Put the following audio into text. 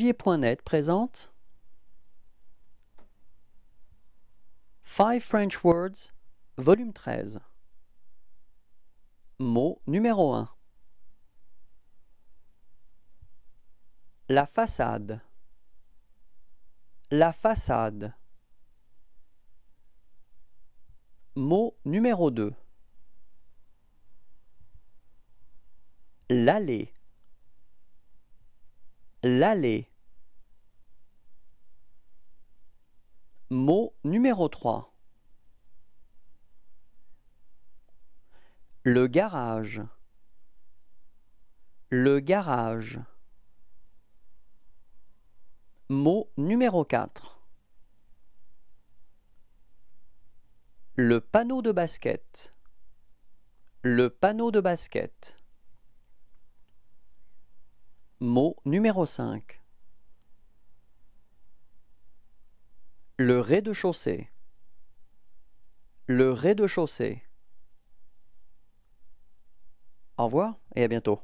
J.net présente Five French Words, volume 13. Mot numéro 1. La façade. La façade. Mot numéro 2. L'allée l'allée. Mot numéro 3 Le garage Le garage Mot numéro 4 Le panneau de basket Le panneau de basket Mot numéro 5 Le rez-de-chaussée. Le rez-de-chaussée. Au revoir et à bientôt.